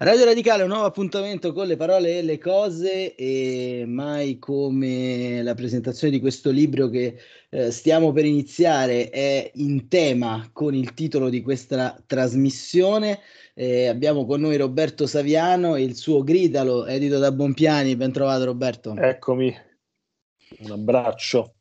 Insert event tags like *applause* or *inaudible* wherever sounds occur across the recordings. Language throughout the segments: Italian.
Radio Radicale, un nuovo appuntamento con le parole e le cose e mai come la presentazione di questo libro che eh, stiamo per iniziare è in tema con il titolo di questa trasmissione. Eh, abbiamo con noi Roberto Saviano e il suo Gridalo, edito da Bonpiani. Ben trovato Roberto. Eccomi, un abbraccio.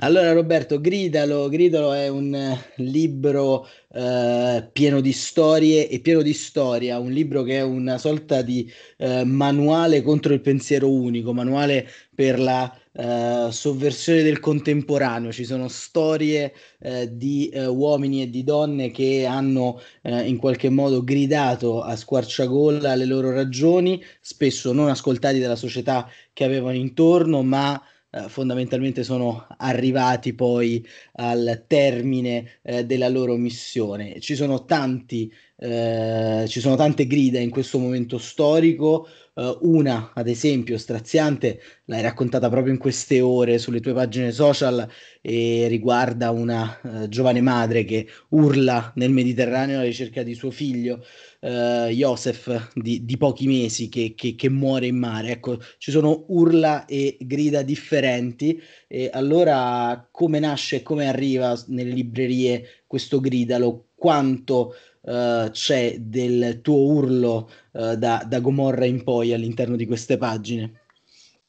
Allora Roberto, Gridalo, Gridalo è un eh, libro eh, pieno di storie e pieno di storia, un libro che è una sorta di eh, manuale contro il pensiero unico, manuale per la eh, sovversione del contemporaneo. Ci sono storie eh, di eh, uomini e di donne che hanno in qualche modo gridato a squarciagola le loro ragioni, spesso non ascoltati dalla società che avevano intorno, ma... Eh, fondamentalmente sono arrivati poi al termine eh, della loro missione. Ci sono tanti eh, ci sono tante grida in questo momento storico, eh, una ad esempio straziante, l'hai raccontata proprio in queste ore sulle tue pagine social e riguarda una eh, giovane madre che urla nel Mediterraneo alla ricerca di suo figlio. Uh, Joseph di, di, pochi mesi che, che, che, muore in mare. Ecco, ci sono urla e grida differenti. E allora come nasce e come arriva nelle librerie questo gridalo? Quanto eh, c'è del tuo urlo uh, da, da Gomorra in poi all'interno di queste pagine?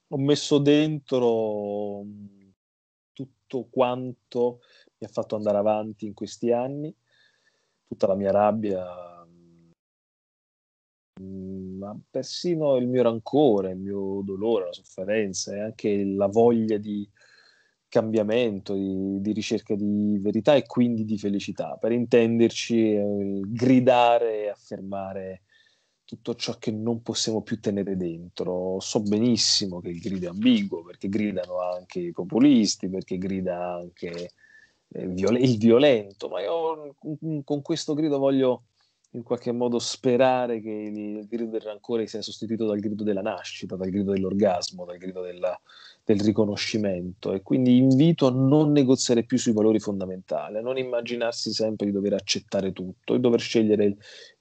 Ho messo dentro mm, tutto quanto mi ha fatto andare avanti in questi anni, tutta la mia rabbia, mm, ma persino il mio rancore, il mio dolore, la sofferenza e anche la voglia di cambiamento, di, di, ricerca di verità e quindi di felicità. Per intenderci, eh, gridare e affermare tutto ciò che non possiamo più tenere dentro. So benissimo che il grido è ambiguo, perché gridano anche i populisti, perché grida anche il, eh, viol- il violento, ma io con questo grido voglio in qualche modo sperare che il grido del rancore sia sostituito dal grido della nascita, dal grido dell'orgasmo, dal grido della, del riconoscimento e quindi invito a non negoziare più sui valori fondamentali, a non immaginarsi sempre di dover accettare tutto e dover scegliere il,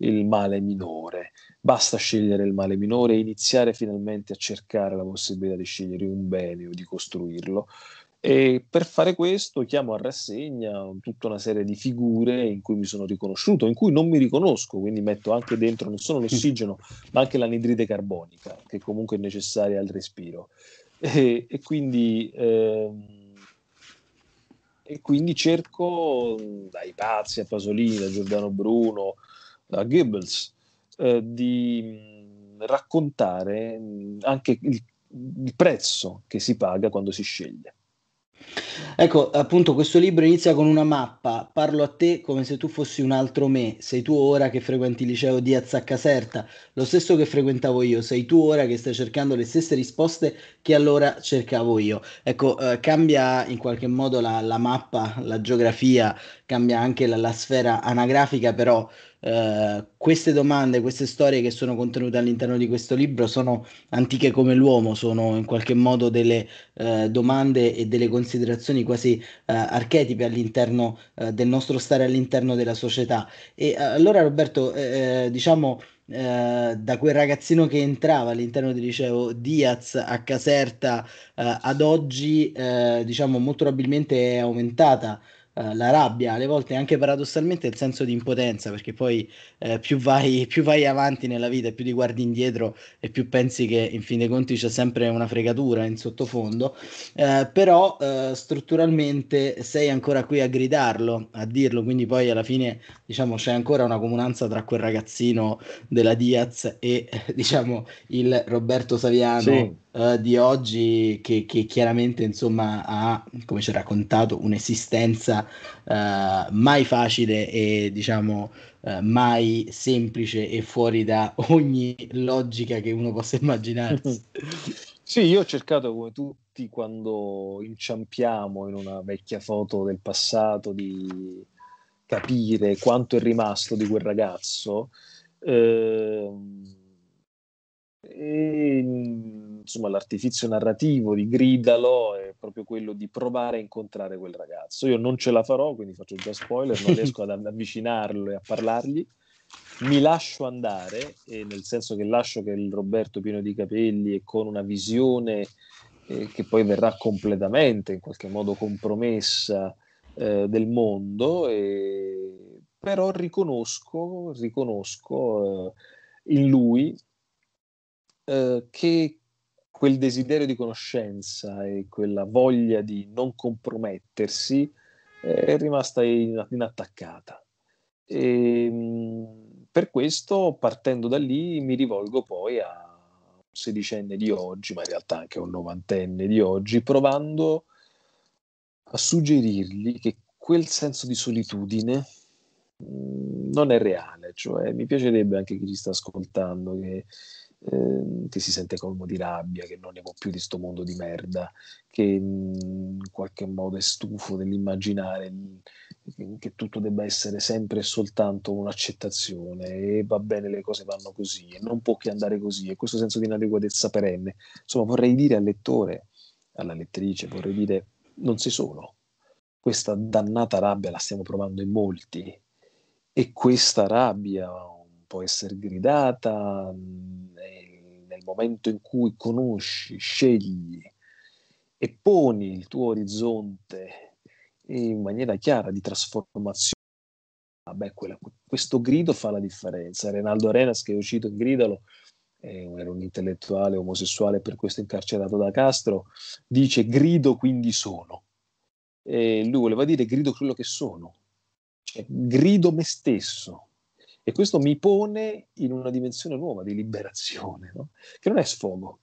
il male minore. Basta scegliere il male minore e iniziare finalmente a cercare la possibilità di scegliere un bene o di costruirlo. E per fare questo chiamo a rassegna tutta una serie di figure in cui mi sono riconosciuto, in cui non mi riconosco, quindi metto anche dentro non solo l'ossigeno, ma anche l'anidride carbonica, che comunque è necessaria al respiro e, e, quindi, eh, e quindi cerco dai pazzi a Pasolini, da Giordano Bruno, a Goebbels eh, di mm, raccontare mm, anche il, il prezzo che si paga quando si sceglie. Ecco, appunto questo libro inizia con una mappa, parlo a te come se tu fossi un altro me, sei tu ora che frequenti il liceo di Caserta, lo stesso che frequentavo io, sei tu ora che stai cercando le stesse risposte che allora cercavo io. Ecco, eh, cambia in qualche modo la, la, mappa, la geografia, cambia anche la, la sfera anagrafica, però eh, queste domande, queste storie che sono contenute all'interno di questo libro sono antiche come l'uomo, sono in qualche modo delle eh, domande e delle considerazioni quasi eh, archetipi all'interno eh, del nostro stare all'interno della società. E eh, allora Roberto, eh, diciamo... Eh, da quel ragazzino che entrava all'interno del liceo Diaz a Caserta eh, ad oggi, eh, diciamo molto probabilmente è aumentata eh, la rabbia, alle volte anche paradossalmente il senso di impotenza, perché poi eh, più, vai, *laughs* più, vai, avanti nella vita, più ti guardi indietro e più pensi che in fin dei conti c'è sempre una fregatura in sottofondo, eh, però eh, strutturalmente sei ancora qui a gridarlo, a dirlo, quindi poi alla fine diciamo c'è ancora una comunanza tra quel ragazzino della Diaz e *laughs* diciamo il Roberto Saviano. Sì eh, di oggi che, che, chiaramente insomma ha, come ci ha raccontato, un'esistenza eh, mai facile e diciamo eh, mai semplice e fuori da ogni logica che uno possa immaginarsi. *laughs* Sì, io ho cercato come tutti quando inciampiamo in una vecchia foto del passato di capire quanto è rimasto di quel ragazzo. Ehm e, mm, insomma, l'artificio narrativo di Gridalo è proprio quello di provare a incontrare quel ragazzo. Io non ce la farò, quindi faccio già spoiler, non riesco ad *laughs* avvicinarlo e a parlargli. Mi lascio andare, nel senso che lascio che il Roberto pieno di capelli e con una visione eh, che poi verrà completamente, in qualche modo compromessa, eh, del mondo, e... però riconosco, riconosco eh, in lui eh, che quel desiderio di conoscenza e quella voglia di non compromettersi eh, è rimasta inattaccata. E, ehm, per questo, partendo da lì, mi rivolgo poi a un sedicenne di oggi, ma in realtà anche a un novantenne di oggi, provando a suggerirgli che quel senso di solitudine mm, non è reale, cioè mi piacerebbe anche chi ci sta ascoltando che Ehm, che si sente colmo di rabbia, che non ne può più di sto mondo di merda, che mhmm, in qualche modo è stufo dell'immaginare mhmm, che tutto debba essere sempre e soltanto un'accettazione e va bene le cose vanno così e non può che andare così e questo senso di inadeguatezza perenne. Insomma, vorrei dire al lettore, alla lettrice, vorrei dire non si sono. Questa dannata rabbia la stiamo provando in molti e questa rabbia può essere gridata, mm, nel momento in cui conosci, scegli e poni il tuo orizzonte in maniera chiara di trasformazione, beh, quella, questo grido fa la differenza. Renaldo Arenas, che è uscito in Gridalo, era un intellettuale omosessuale per questo incarcerato da Castro, dice grido quindi sono. E lui voleva dire grido quello che sono, cioè grido me stesso, e questo mi pone in una dimensione nuova di liberazione, no? che non è sfogo.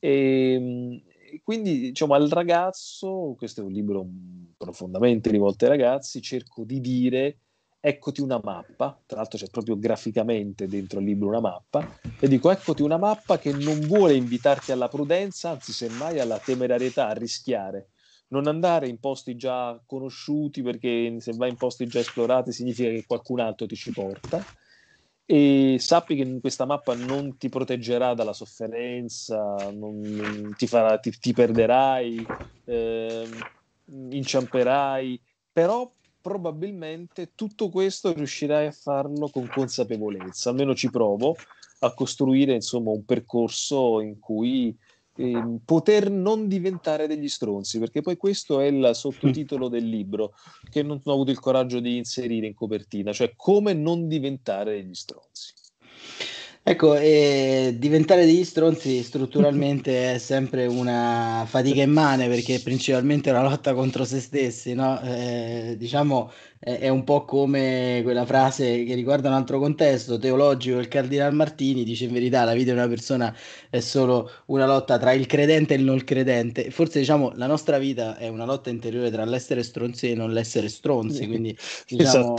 Ehm, e, quindi diciamo al ragazzo, questo è un libro profondamente rivolto ai ragazzi, cerco di dire eccoti una mappa, tra l'altro c'è proprio graficamente dentro il libro una mappa, e dico eccoti una mappa che non vuole invitarti alla prudenza, anzi semmai alla temerarietà, a rischiare, non andare in posti già conosciuti perché se vai in posti già esplorati significa che qualcun altro ti ci porta e sappi che questa mappa non ti proteggerà dalla sofferenza, non, ti, farà, ti, ti perderai, eh, inciamperai, però probabilmente tutto questo riuscirai a farlo con consapevolezza, almeno ci provo a costruire insomma un percorso in cui Ehm, poter non diventare degli stronzi, perché poi questo è il sottotitolo del libro che non ho avuto il coraggio di inserire in copertina, cioè come non diventare degli stronzi. Ecco, eh, diventare degli stronzi strutturalmente è sempre una fatica immane perché principalmente è una lotta contro se stessi, no? eh, diciamo è, un po' come quella frase che riguarda un altro contesto teologico il Cardinal Martini dice in verità la vita di una persona è solo una lotta tra il credente e il non credente forse diciamo la nostra vita è una lotta interiore tra l'essere stronzi e non l'essere stronzi quindi *laughs* diciamo,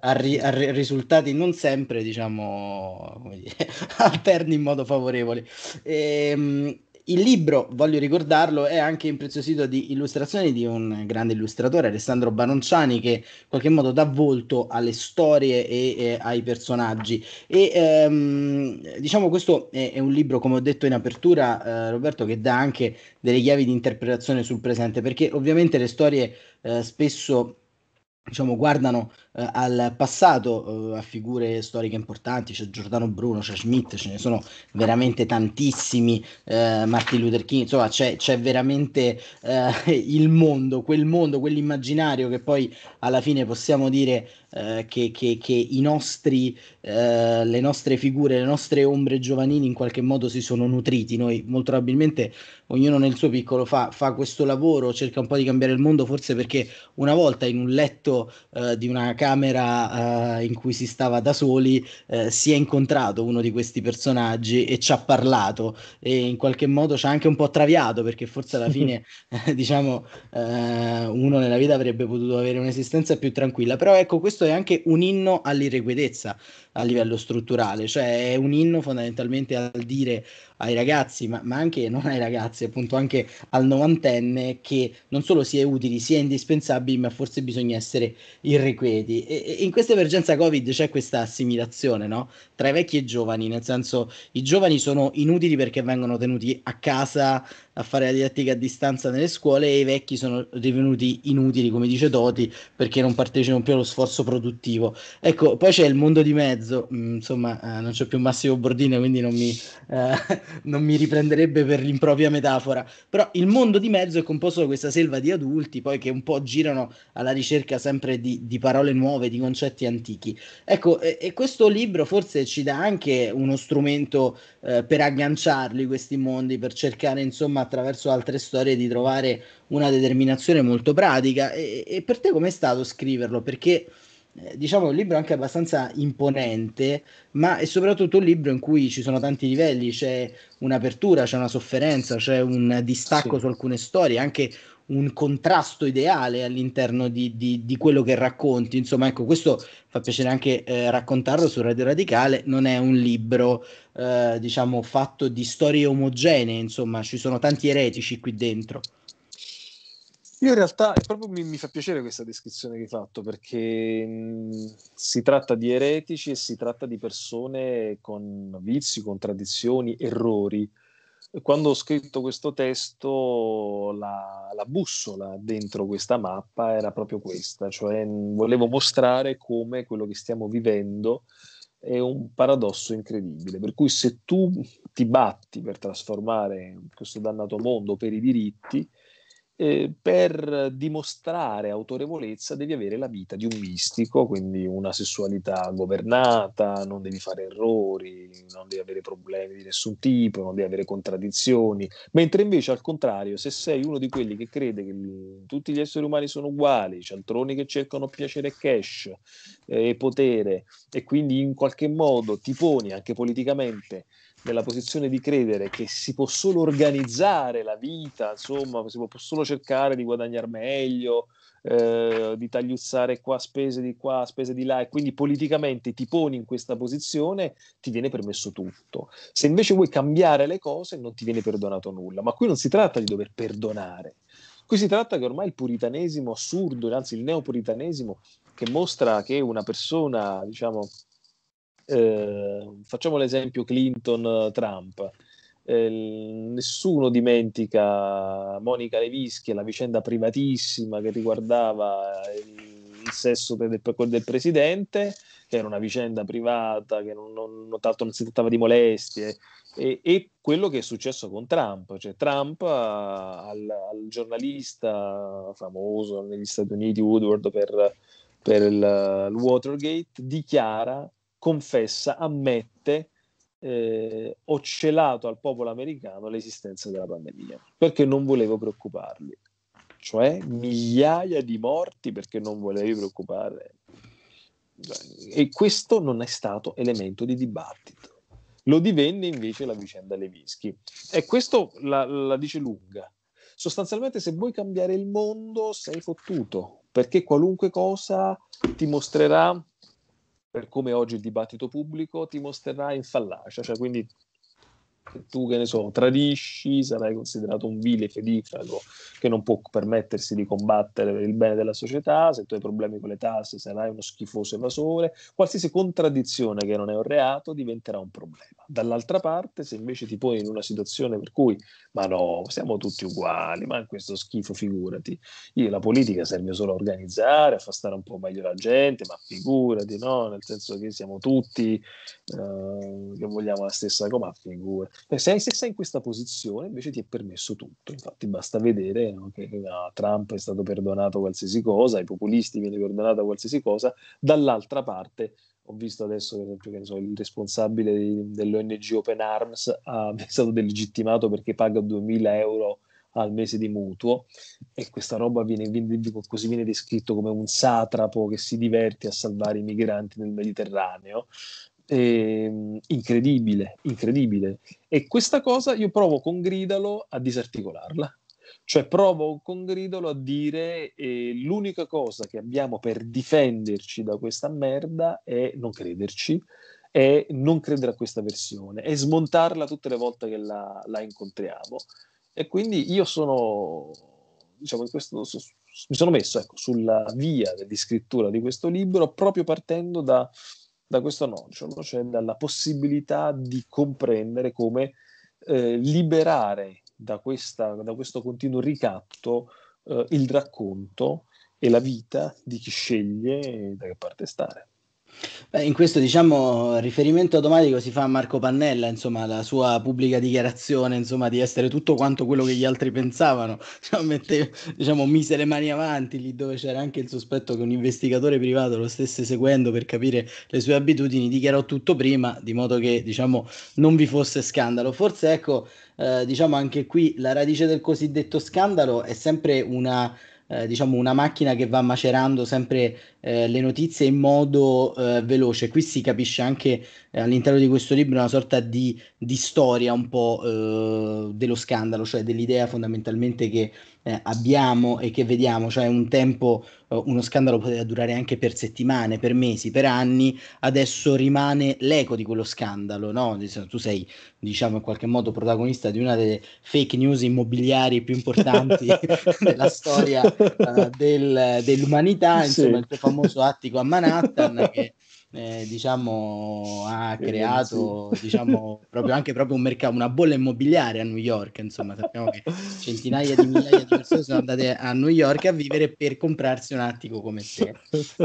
a, ri- a ri- risultati non sempre diciamo dire, alterni *laughs* in modo favorevole e, ehm, il libro, voglio ricordarlo, è anche impreziosito di illustrazioni di un grande illustratore, Alessandro Baronciani, che in qualche modo dà volto alle storie e, e ai personaggi. E ehm, diciamo questo è, è, un libro, come ho detto in apertura, eh, Roberto, che dà anche delle chiavi di interpretazione sul presente, perché ovviamente le storie eh, spesso diciamo, guardano eh, al passato, eh, a figure storiche importanti, c'è Giordano Bruno, c'è Schmidt, ce ne sono veramente tantissimi, eh, Martin Luther King, insomma c'è, c'è veramente eh, il mondo, quel mondo, quell'immaginario che poi alla fine possiamo dire eh, che, che, che nostri, eh, le nostre figure, le nostre ombre giovanili in qualche modo si sono nutriti, noi molto probabilmente ognuno nel suo piccolo fa, fa questo lavoro, cerca un po' di cambiare il mondo, forse perché una volta in un letto di una casa camera eh, in cui si stava da soli eh, si è incontrato uno di questi personaggi e ci ha parlato e in qualche modo ci ha anche un po' traviato perché forse alla *laughs* fine eh, diciamo eh, uno nella vita avrebbe potuto avere un'esistenza più tranquilla però ecco questo è anche un inno all'irrequietezza a livello strutturale cioè è un inno fondamentalmente al dire ai ragazzi, ma, ma, anche non ai ragazzi, appunto anche al novantenne, che non solo si è utili, si è indispensabili, ma forse bisogna essere irrequieti. Covid. E, e in questa emergenza Covid c'è questa assimilazione no? tra i vecchi e i giovani, nel senso i giovani sono inutili perché vengono tenuti a casa a fare la didattica a distanza nelle scuole e i vecchi sono divenuti inutili, come dice Toti, perché non partecipano più allo sforzo produttivo. Ecco, poi c'è il mondo di mezzo, mm, insomma, eh, non c'è più Massimo Bordino, quindi non mi, eh, *laughs* non mi riprenderebbe per l'impropria metafora, però il mondo di mezzo è composto da questa selva di adulti, poi che un po' girano alla ricerca sempre di, di parole nuove, di concetti antichi. Ecco, e, e, questo libro forse ci dà anche uno strumento eh, per agganciarli questi mondi, per cercare, insomma, attraverso altre storie di trovare una determinazione molto pratica. E, e per te com'è stato scriverlo? Perché eh, diciamo un libro anche abbastanza imponente, ma è soprattutto un libro in cui ci sono tanti livelli, c'è un'apertura, c'è una sofferenza, c'è un distacco sì. su alcune storie, anche un contrasto ideale all'interno di, di, di, quello che racconti. Insomma, ecco, questo fa piacere anche eh, raccontarlo su Radio Radicale, non è un libro, eh, diciamo, fatto di storie omogenee, insomma, ci sono tanti eretici qui dentro. Io in realtà proprio mi, mi fa piacere questa descrizione che hai fatto perché mh, si tratta di eretici e si tratta di persone con vizi, contraddizioni, errori, quando ho scritto questo testo, la, la, bussola dentro questa mappa era proprio questa, cioè volevo mostrare come quello che stiamo vivendo è un paradosso incredibile, per cui se tu ti batti per trasformare questo dannato mondo per i diritti, eh, per dimostrare autorevolezza devi avere la vita di un mistico, quindi una sessualità governata, non devi fare errori, non devi avere problemi di nessun tipo, non devi avere contraddizioni, mentre invece al contrario, se sei uno di quelli che crede che tutti gli esseri umani sono uguali, cialtroni che cercano piacere e cash eh, e potere e quindi in qualche modo ti poni anche politicamente nella posizione di credere che si può solo organizzare la vita, insomma, si può solo cercare di guadagnare meglio, eh, di tagliuzzare qua spese di qua, spese di là, e quindi politicamente ti poni in questa posizione, ti viene permesso tutto. Se invece vuoi cambiare le cose, non ti viene perdonato nulla. Ma qui non si tratta di dover perdonare. Qui si tratta che ormai il puritanesimo assurdo, anzi il neopuritanesimo, che mostra che una persona, diciamo, eh, facciamo l'esempio Clinton-Trump. Eh, nessuno dimentica Monica Levischi e la vicenda privatissima che riguardava il, il sesso del, del, presidente, che era una vicenda privata, che non, non, non, tanto non si trattava di molestie, e, e, quello che è successo con Trump, cioè Trump ah, al, al giornalista famoso negli Stati Uniti, Woodward, per, per il, il Watergate, dichiara confessa, ammette eh, ho celato al popolo americano l'esistenza della pandemia perché non volevo preoccuparli, cioè migliaia di morti perché non volevi preoccupare. E questo non è stato elemento di dibattito. Lo divenne invece la vicenda Levinsky. E questo la, la dice lunga. Sostanzialmente, se vuoi cambiare il mondo, sei fottuto perché qualunque cosa ti mostrerà per come oggi il dibattito pubblico ti mostrerà in fallacia, cioè quindi che tu, che ne so, tradisci, sarai considerato un vile fedifago che non può permettersi di combattere per il bene della società, se tu hai problemi con le tasse sarai uno schifoso evasore, qualsiasi contraddizione che non è un reato diventerà un problema. Dall'altra parte, se invece ti poni in una situazione per cui, ma no, siamo tutti uguali, ma in questo schifo figurati, io la politica serve solo a organizzare, a far stare un po' meglio la gente, ma figurati, no? Nel senso che siamo tutti eh, che vogliamo la stessa cosa, ma figurati. E cioè, se, se sei in questa posizione invece ti è permesso tutto, infatti basta vedere no, che a Trump è stato perdonato qualsiasi cosa, ai populisti viene perdonata qualsiasi cosa, dall'altra parte ho visto adesso per esempio che so, il responsabile di, dell'ONG Open Arms ha, *laughs* è stato delegittimato perché paga 2000 euro al mese di mutuo e questa roba viene, viene, così viene descritto come un satrapo che si diverte a salvare i migranti nel Mediterraneo eh, incredibile, incredibile. E questa cosa io provo con Gridalo a disarticolarla. Cioè provo con Gridalo a dire eh, l'unica cosa che abbiamo per difenderci da questa merda è non crederci, è non credere a questa versione, è smontarla tutte le volte che la, la incontriamo. E quindi io sono, diciamo, questo, so, mi sono messo ecco, sulla via di scrittura di questo libro proprio partendo da da questo nocciolo, cioè dalla possibilità di comprendere come eh, liberare da, questa, da, questo continuo ricatto eh, il racconto e la vita di chi sceglie da che parte stare. Beh, in questo diciamo riferimento automatico si fa a Marco Pannella, insomma, la sua pubblica dichiarazione, insomma, di essere tutto quanto quello che gli altri pensavano. *laughs* Cioè, mette, diciamo, mise le mani avanti lì dove c'era anche il sospetto che un investigatore privato lo stesse seguendo per capire le sue abitudini, dichiarò tutto prima, di modo che, diciamo, non vi fosse scandalo. Forse ecco, eh, diciamo anche qui la radice del cosiddetto scandalo è sempre una eh, diciamo una macchina che va macerando sempre eh, le notizie in modo eh, veloce. Qui si capisce anche eh, all'interno di questo libro una sorta di, di storia un po' eh, dello scandalo, cioè dell'idea fondamentalmente che eh, abbiamo e che vediamo, cioè un tempo eh, uno scandalo poteva durare anche per settimane, per mesi, per anni, adesso rimane l'eco di quello scandalo, no? Tu sei, diciamo, in qualche modo protagonista di una delle fake news immobiliari più importanti *laughs* della storia uh, del, dell'umanità, insomma, sì. il tuo famoso attico a Manhattan che eh, diciamo, ha creato diciamo, proprio, anche proprio un mercato, una bolla immobiliare a New York. Insomma, sappiamo che centinaia di migliaia di persone sono andate a New York a vivere per comprarsi un attico come te.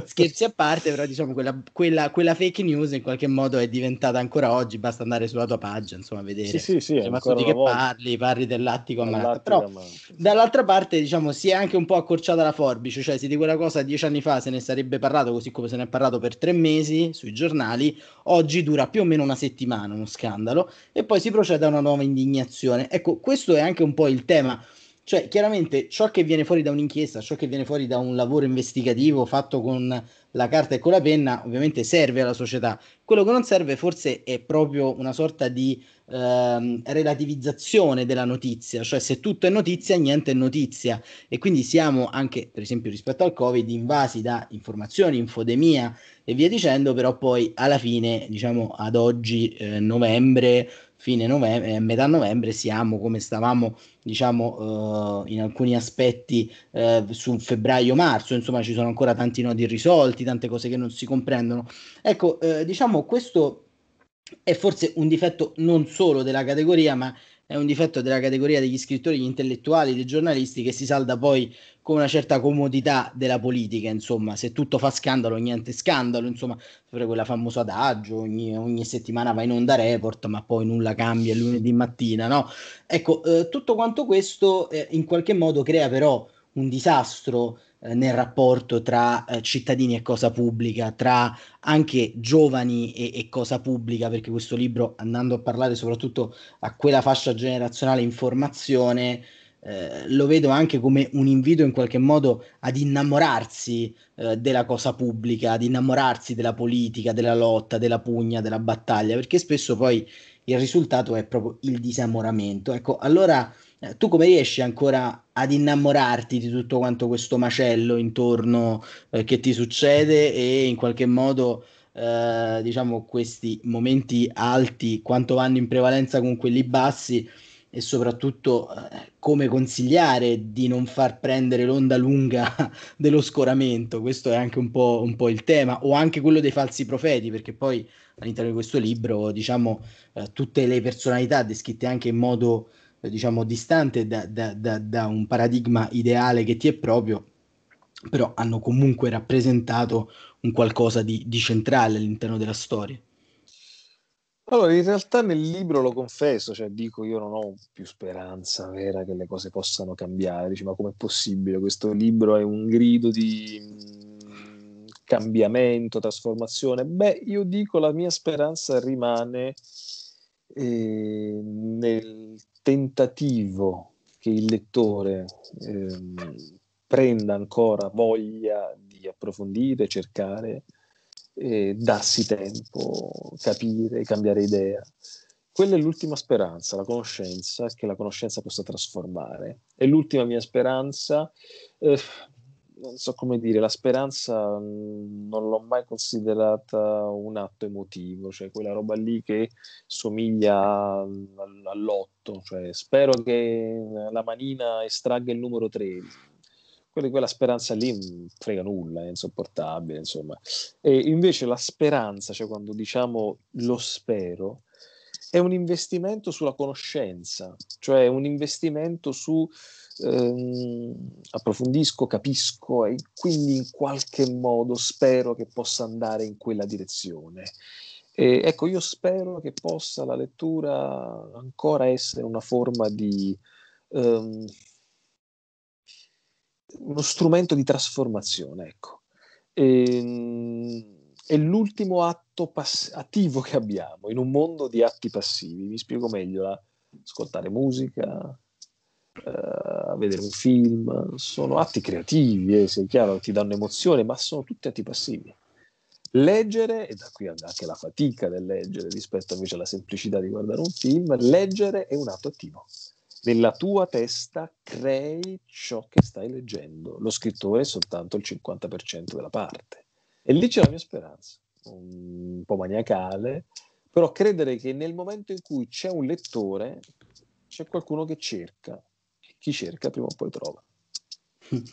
Scherzi a parte, però, diciamo, quella, quella, quella fake news in qualche modo è diventata ancora oggi. Basta andare sulla tua pagina, insomma, a vedere. Sì, sì, sì, insomma, di che parli, parli dell'attico a Manhattan. Però, dall'altra parte, diciamo, si è anche un po' accorciata la forbice, cioè se di quella cosa dieci anni fa se ne sarebbe parlato così come se ne è parlato per tre mesi sui giornali, oggi dura più o meno una settimana uno scandalo e poi si procede a una nuova indignazione. Ecco, questo è anche un po' il tema. Cioè, chiaramente ciò che viene fuori da un'inchiesta, ciò che viene fuori da un lavoro investigativo fatto con la carta e con la penna ovviamente serve alla società. Quello che non serve forse è proprio una sorta di ehm, relativizzazione della notizia, cioè se tutto è notizia, niente è notizia. E quindi siamo anche, per esempio, rispetto al Covid, invasi da informazioni, infodemia e via dicendo, però poi alla fine, diciamo ad oggi, eh, novembre, fine novembre, eh, metà novembre siamo come stavamo diciamo eh, in alcuni aspetti eh, su febbraio-marzo, insomma ci sono ancora tanti nodi irrisolti, tante cose che non si comprendono. Ecco, eh, diciamo questo è forse un difetto non solo della categoria, ma è un difetto della categoria degli scrittori, degli intellettuali, dei giornalisti che si salda poi con una certa comodità della politica, insomma, se tutto fa scandalo, niente scandalo, insomma, sempre quella famosa adagio, ogni, ogni, settimana va in onda report, ma poi nulla cambia il lunedì mattina, no? Ecco, eh, tutto quanto questo eh, in qualche modo crea però un disastro eh, nel rapporto tra eh, cittadini e cosa pubblica, tra anche giovani e, e, cosa pubblica, perché questo libro, andando a parlare soprattutto a quella fascia generazionale in formazione, eh, lo vedo anche come un invito in qualche modo ad innamorarsi eh, della cosa pubblica, ad innamorarsi della politica, della lotta, della pugna, della battaglia, perché spesso poi il risultato è proprio il disamoramento. Ecco, allora eh, tu come riesci ancora ad innamorarti di tutto quanto questo macello intorno eh, che ti succede e in qualche modo eh, diciamo questi momenti alti quanto vanno in prevalenza con quelli bassi e soprattutto eh, come consigliare di non far prendere l'onda lunga *laughs* dello scoramento questo è anche un po', un po' il tema o anche quello dei falsi profeti perché poi all'interno di questo libro, diciamo, eh, tutte le personalità descritte anche in modo, eh, diciamo, distante da, da, da, da, un paradigma ideale che ti è proprio, però hanno comunque rappresentato un qualcosa di, di centrale all'interno della storia. Allora, in realtà nel libro lo confesso, cioè dico io non ho più speranza vera che le cose possano cambiare, dici ma com'è possibile? Questo libro è un grido di cambiamento, trasformazione? Beh, io dico la mia speranza rimane eh, nel tentativo che il lettore eh, prenda ancora voglia di approfondire, cercare, eh, darsi tempo, capire, cambiare idea. Quella è l'ultima speranza, la conoscenza, che la conoscenza possa trasformare. È l'ultima mia speranza. Eh, non so come dire, la speranza mm, non l'ho mai considerata un atto emotivo, cioè quella roba lì che somiglia all'otto, cioè spero che la manina estragga il numero 3. Quella, quella speranza lì mm, frega nulla, è insopportabile, insomma. E invece la speranza, cioè quando diciamo lo spero, è un investimento sulla conoscenza, cioè un investimento su ehm, approfondisco, capisco e quindi in qualche modo spero che possa andare in quella direzione. E, ecco, io spero che possa la lettura ancora essere una forma di... Ehm, uno strumento di trasformazione, ecco. E, ehm, è l'ultimo atto pass- attivo che abbiamo in un mondo di atti passivi. Vi spiego meglio, ascoltare musica, a vedere un film, sono atti creativi, eh, se chiaro, ti danno emozione, ma sono tutti atti passivi. Leggere, e da qui anche la fatica del leggere rispetto invece alla semplicità di guardare un film, leggere è un atto attivo. Nella tua testa crei ciò che stai leggendo, lo scrittore è soltanto il 50% della parte. E lì c'è la mia speranza, un po' maniacale, però credere che nel momento in cui c'è un lettore, c'è qualcuno che cerca chi cerca prima o poi trova. *laughs*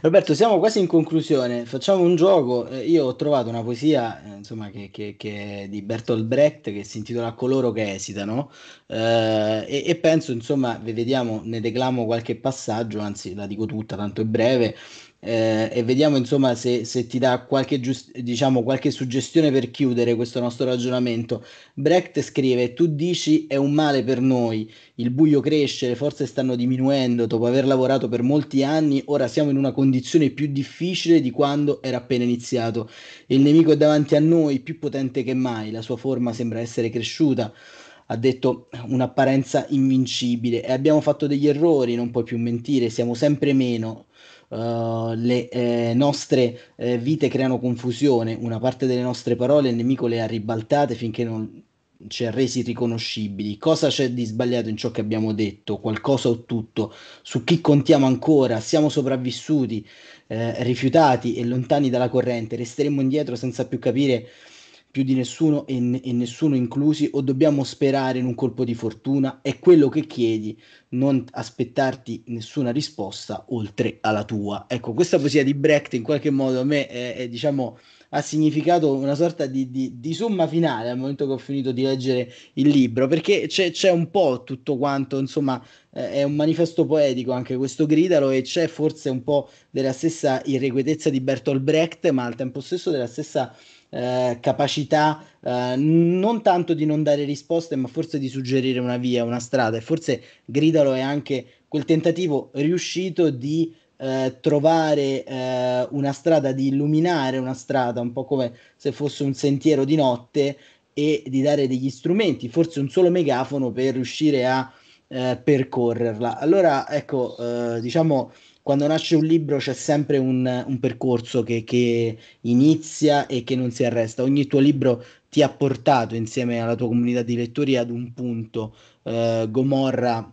Roberto, siamo quasi in conclusione, facciamo un gioco. Eh, io ho trovato una poesia eh, insomma, che, che, che di Bertolt Brecht che si intitola Coloro che esitano eh, e, e, penso, insomma, vediamo, ne declamo qualche passaggio, anzi la dico tutta, tanto è breve eh, e vediamo insomma se, se ti dà qualche, giust- diciamo, qualche suggestione per chiudere questo nostro ragionamento. Brecht scrive, tu dici è un male per noi, il buio cresce, le forze stanno diminuendo, dopo aver lavorato per molti anni ora siamo in una condizione più difficile di quando era appena iniziato. Il nemico è davanti a noi, più potente che mai, la sua forma sembra essere cresciuta ha detto un'apparenza invincibile e abbiamo fatto degli errori, non puoi più mentire, siamo sempre meno, uh, le eh, nostre eh, vite creano confusione, una parte delle nostre parole il nemico le ha ribaltate finché non ci ha resi riconoscibili. Cosa c'è di sbagliato in ciò che abbiamo detto? Qualcosa o tutto? Su chi contiamo ancora? Siamo sopravvissuti, eh, rifiutati e lontani dalla corrente? Resteremo indietro senza più capire più di nessuno e, n- e, nessuno inclusi, o dobbiamo sperare in un colpo di fortuna? È quello che chiedi, non aspettarti nessuna risposta oltre alla tua. Ecco, questa poesia di Brecht in qualche modo a me è, è diciamo, ha significato una sorta di, di, di, somma finale al momento che ho finito di leggere il libro, perché c'è, c'è un po' tutto quanto, insomma, eh, è un manifesto poetico anche questo Gridalo e c'è forse un po' della stessa irrequietezza di Bertolt Brecht, ma al tempo stesso della stessa eh, capacità eh, non tanto di non dare risposte, ma forse di suggerire una via, una strada. E forse Gridalo è anche quel tentativo riuscito di eh, trovare eh, una strada, di illuminare una strada, un po' come se fosse un sentiero di notte e di dare degli strumenti, forse un solo megafono per riuscire a eh, percorrerla. Allora, ecco, eh, diciamo quando nasce un libro c'è sempre un, un percorso che, che, inizia e che non si arresta. Ogni tuo libro ti ha portato insieme alla tua comunità di lettori ad un punto. Eh, Gomorra,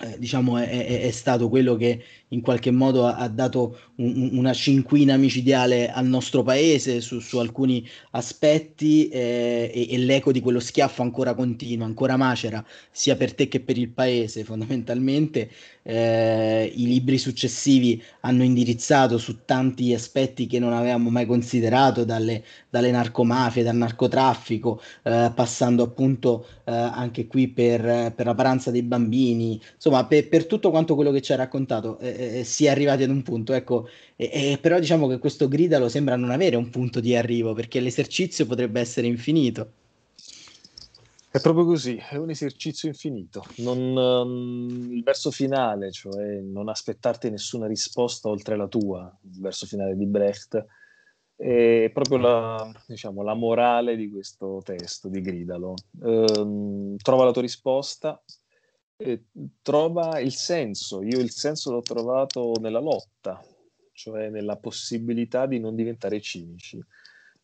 eh, diciamo, è, è, è, stato quello che in qualche modo ha, ha dato un, una cinquina micidiale al nostro paese su, su alcuni aspetti eh, e, e l'eco di quello schiaffo ancora continua, ancora macera, sia per te che per il paese fondamentalmente eh, i libri successivi hanno indirizzato su tanti aspetti che non avevamo mai considerato, dalle, dalle narcomafie, dal narcotraffico, eh, passando appunto eh, anche qui per, per, la paranza dei bambini, insomma per, per tutto quanto quello che ci ha raccontato eh, eh, eh, si è arrivati ad un punto, ecco, però diciamo che questo Gridalo sembra non avere un punto di arrivo perché l'esercizio potrebbe essere infinito. È proprio così, è un esercizio infinito. Non, um, il verso finale, cioè non aspettarti nessuna risposta oltre la tua, il verso finale di Brecht, è proprio la, diciamo, la morale di questo testo di Gridalo. Um, trova la tua risposta, eh, trova il senso. Io il senso l'ho trovato nella lotta, cioè nella possibilità di non diventare cinici.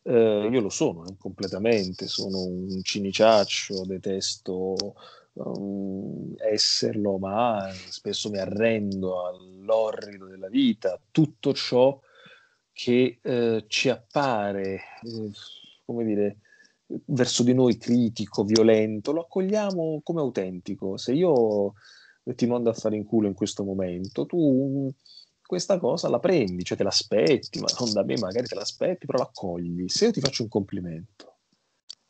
Eh, io lo sono eh, completamente, sono un ciniciaccio, detesto um, esserlo, ma spesso mi arrendo all'orrido della vita, tutto ciò che eh, ci appare, eh, come dire, verso di noi critico, violento, lo accogliamo come autentico. Se io ti mando a fare in culo in questo momento, tu questa cosa la prendi, cioè te l'aspetti, ma non da me magari te l'aspetti, però l'accogli. Se io ti faccio un complimento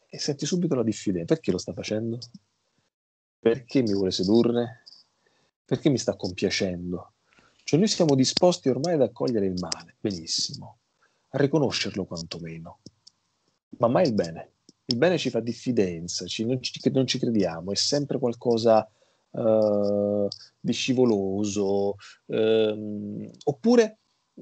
e senti subito la diffidenza, perché lo sta facendo? Perché mi vuole sedurre? Perché mi sta compiacendo? Cioè noi siamo disposti ormai ad accogliere il male, benissimo, a riconoscerlo quantomeno, ma mai il bene. Il bene ci fa diffidenza, ci, non, ci, non ci crediamo, è sempre qualcosa eh, di scivoloso, ehm, oppure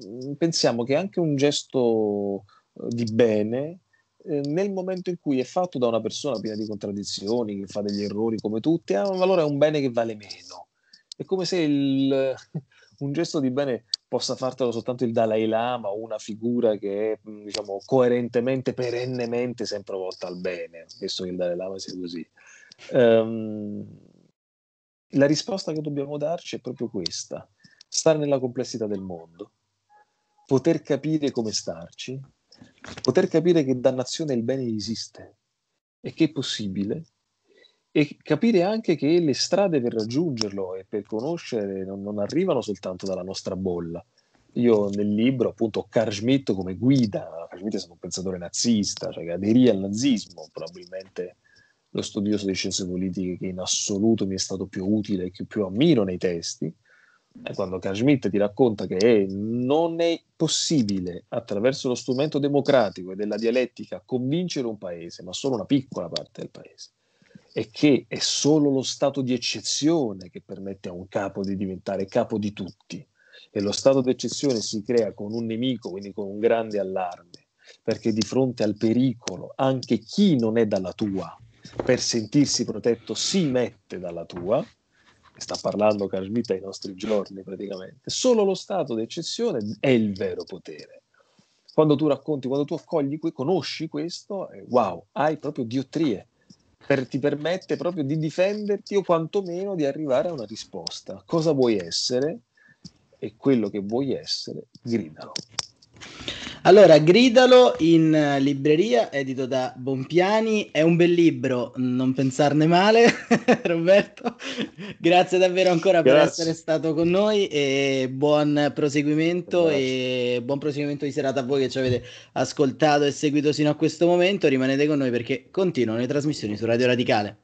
mm, pensiamo che anche un gesto eh, di bene eh, nel momento in cui è fatto da una persona piena di contraddizioni, che fa degli errori come tutti, ha un valore, è un bene che vale meno. È come se il, *laughs* un gesto di bene possa fartelo soltanto il Dalai Lama o una figura che è mm, diciamo, coerentemente, perennemente sempre volta al bene, visto che il Dalai Lama sia così. Um, la risposta che dobbiamo darci è proprio questa, stare nella complessità del mondo, poter capire come starci, poter capire che dannazione il bene esiste e che è possibile e capire anche che le strade per raggiungerlo e per conoscere non, non arrivano soltanto dalla nostra bolla. Io nel libro appunto ho Carl Schmitt come guida, Carl Schmitt è stato un pensatore nazista, cioè aderì al nazismo probabilmente lo studioso di scienze politiche che in assoluto mi è stato più utile e che più ammiro nei testi, è eh quando Carl Schmitt ti racconta che eh, non è possibile attraverso lo strumento democratico e della dialettica convincere un paese, ma solo una piccola parte del paese, e che è solo lo stato di eccezione che permette a un capo di diventare capo di tutti. E lo stato d'eccezione si crea con un nemico, quindi con un grande allarme, perché di fronte al pericolo anche chi non è dalla tua per sentirsi protetto si mette dalla tua, sta parlando Carl Schmitt ai nostri giorni praticamente, solo lo stato d'eccezione è il vero potere. Quando tu racconti, quando tu accogli, conosci questo, eh, wow, hai proprio diottrie, per, ti permette proprio di difenderti o quantomeno di arrivare a una risposta. Cosa vuoi essere? E quello che vuoi essere, gridalo. Allora, Gridalo in eh, libreria, edito da Bompiani, è un bel libro, non pensarne male, *laughs* Roberto. Grazie davvero ancora Grazie. per essere stato con noi e buon proseguimento Grazie. e buon proseguimento di serata a voi che ci avete ascoltato e seguito sino a questo momento. Rimanete con noi perché continuano le trasmissioni su Radio Radicale.